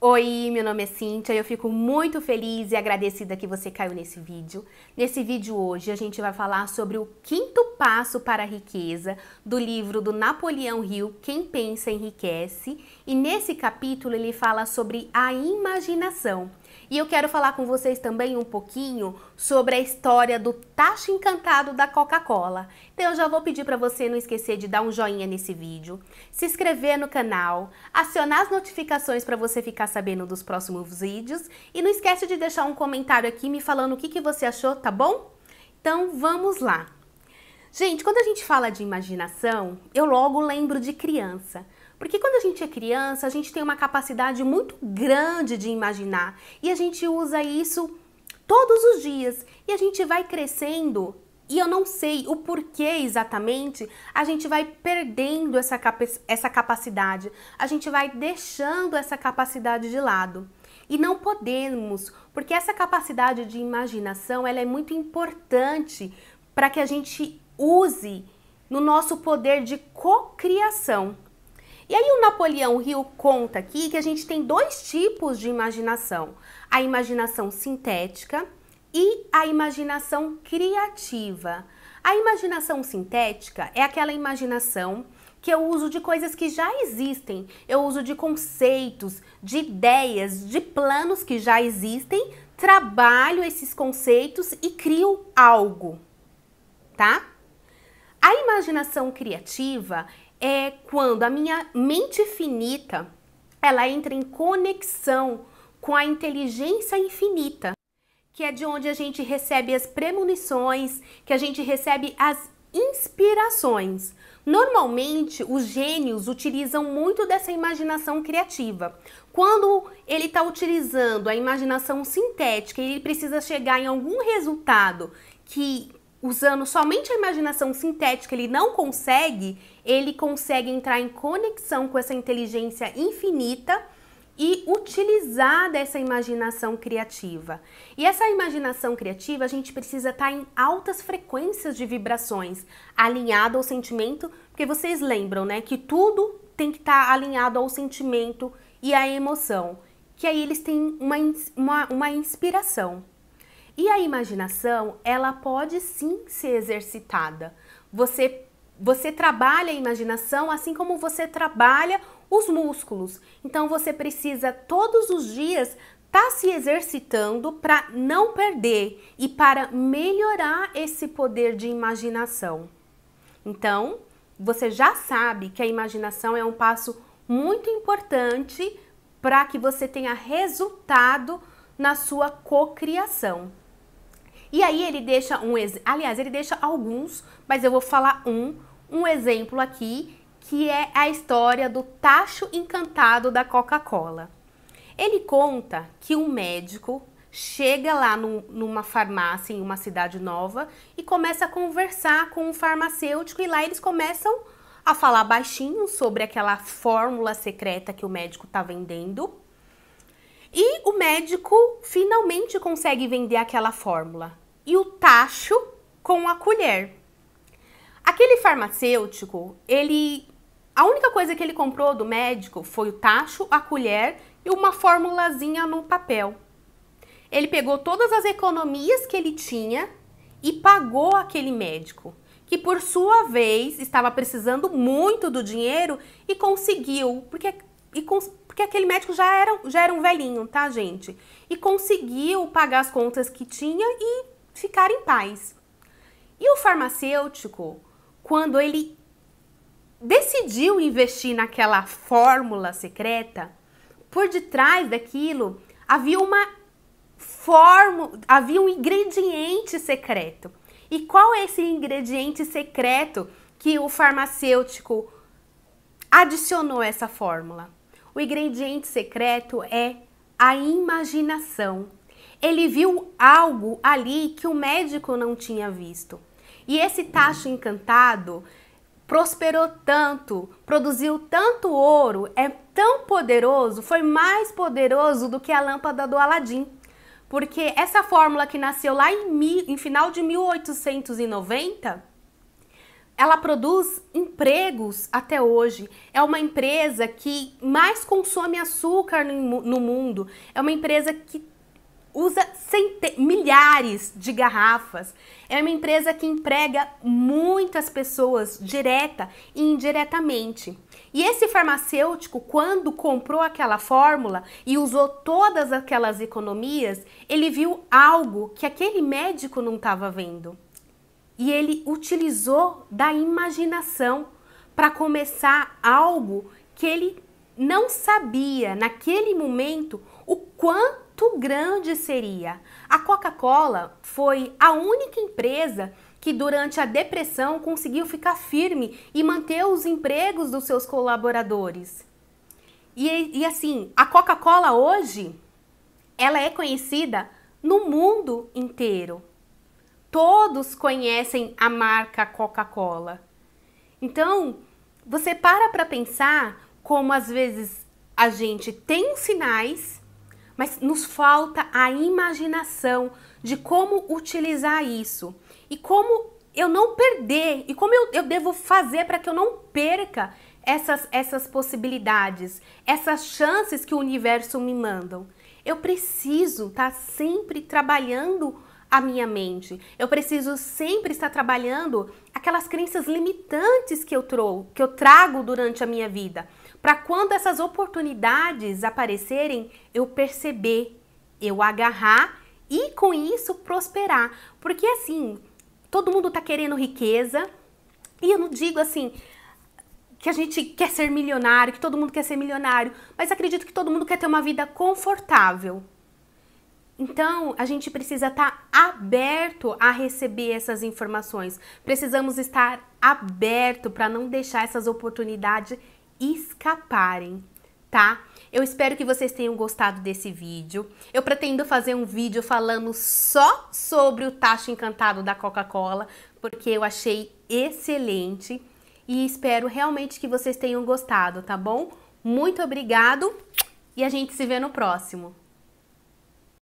Oi, meu nome é Cíntia e eu fico muito feliz e agradecida que você caiu nesse vídeo. Nesse vídeo hoje a gente vai falar sobre o quinto passo para a riqueza do livro do Napoleão Hill, Quem Pensa Enriquece, e nesse capítulo ele fala sobre a imaginação. E eu quero falar com vocês também um pouquinho sobre a história do Tacho Encantado da Coca-Cola. Então eu já vou pedir para você não esquecer de dar um joinha nesse vídeo, se inscrever no canal, acionar as notificações para você ficar sabendo dos próximos vídeos e não esquece de deixar um comentário aqui me falando o que, que você achou, tá bom? Então vamos lá! Gente, quando a gente fala de imaginação, eu logo lembro de criança. Porque quando a gente é criança, a gente tem uma capacidade muito grande de imaginar e a gente usa isso todos os dias e a gente vai crescendo e eu não sei o porquê exatamente, a gente vai perdendo essa, capa essa capacidade, a gente vai deixando essa capacidade de lado. E não podemos, porque essa capacidade de imaginação ela é muito importante para que a gente use no nosso poder de cocriação. E aí o Napoleão Hill conta aqui que a gente tem dois tipos de imaginação: a imaginação sintética e a imaginação criativa. A imaginação sintética é aquela imaginação que eu uso de coisas que já existem, eu uso de conceitos, de ideias, de planos que já existem, trabalho esses conceitos e crio algo, tá? A imaginação criativa é quando a minha mente finita ela entra em conexão com a inteligência infinita, que é de onde a gente recebe as premonições, que a gente recebe as inspirações. Normalmente, os gênios utilizam muito dessa imaginação criativa. Quando ele está utilizando a imaginação sintética e ele precisa chegar em algum resultado que usando somente a imaginação sintética, ele não consegue, ele consegue entrar em conexão com essa inteligência infinita e utilizar dessa imaginação criativa. E essa imaginação criativa, a gente precisa estar tá em altas frequências de vibrações, alinhado ao sentimento, porque vocês lembram, né, que tudo tem que estar tá alinhado ao sentimento e à emoção, que aí eles têm uma, uma, uma inspiração. E a imaginação, ela pode sim ser exercitada. Você você trabalha a imaginação assim como você trabalha os músculos. Então você precisa todos os dias estar tá se exercitando para não perder e para melhorar esse poder de imaginação. Então, você já sabe que a imaginação é um passo muito importante para que você tenha resultado na sua cocriação. E aí ele deixa um, aliás, ele deixa alguns, mas eu vou falar um, um exemplo aqui, que é a história do tacho encantado da Coca-Cola. Ele conta que um médico chega lá no, numa farmácia em uma cidade nova e começa a conversar com um farmacêutico e lá eles começam a falar baixinho sobre aquela fórmula secreta que o médico está vendendo. E o médico finalmente consegue vender aquela fórmula. E o tacho com a colher. Aquele farmacêutico, ele a única coisa que ele comprou do médico foi o tacho, a colher e uma formulazinha no papel. Ele pegou todas as economias que ele tinha e pagou aquele médico, que por sua vez estava precisando muito do dinheiro e conseguiu, porque e cons... porque aquele médico já era, já era um velhinho, tá, gente? E conseguiu pagar as contas que tinha e ficar em paz. E o farmacêutico, quando ele decidiu investir naquela fórmula secreta, por detrás daquilo havia uma fórmula, havia um ingrediente secreto. E qual é esse ingrediente secreto que o farmacêutico adicionou essa fórmula? O ingrediente secreto é a imaginação. Ele viu algo ali que o médico não tinha visto. E esse tacho encantado prosperou tanto, produziu tanto ouro, é tão poderoso, foi mais poderoso do que a lâmpada do Aladim. Porque essa fórmula que nasceu lá em, em final de 1890, ela produz empregos até hoje. É uma empresa que mais consome açúcar no, no mundo. É uma empresa que usa milhares de garrafas. É uma empresa que emprega muitas pessoas direta e indiretamente. E esse farmacêutico, quando comprou aquela fórmula e usou todas aquelas economias, ele viu algo que aquele médico não estava vendo e ele utilizou da imaginação para começar algo que ele não sabia naquele momento o quanto grande seria. A Coca-Cola foi a única empresa que durante a depressão conseguiu ficar firme e manter os empregos dos seus colaboradores. E, e assim, a Coca-Cola hoje, ela é conhecida no mundo inteiro. Todos conhecem a marca Coca-Cola. Então, você para para pensar como às vezes a gente tem os sinais, mas nos falta a imaginação de como utilizar isso e como eu não perder e como eu, eu devo fazer para que eu não perca essas, essas possibilidades, essas chances que o universo me mandam. Eu preciso estar tá sempre trabalhando a minha mente. Eu preciso sempre estar trabalhando aquelas crenças limitantes que eu, trou que eu trago durante a minha vida, para quando essas oportunidades aparecerem, eu perceber, eu agarrar e com isso prosperar. Porque assim, todo mundo está querendo riqueza, e eu não digo assim que a gente quer ser milionário, que todo mundo quer ser milionário, mas acredito que todo mundo quer ter uma vida confortável. Então, a gente precisa estar tá aberto a receber essas informações. Precisamos estar aberto para não deixar essas oportunidades escaparem, tá? Eu espero que vocês tenham gostado desse vídeo. Eu pretendo fazer um vídeo falando só sobre o tacho encantado da Coca-Cola, porque eu achei excelente e espero realmente que vocês tenham gostado, tá bom? Muito obrigado e a gente se vê no próximo.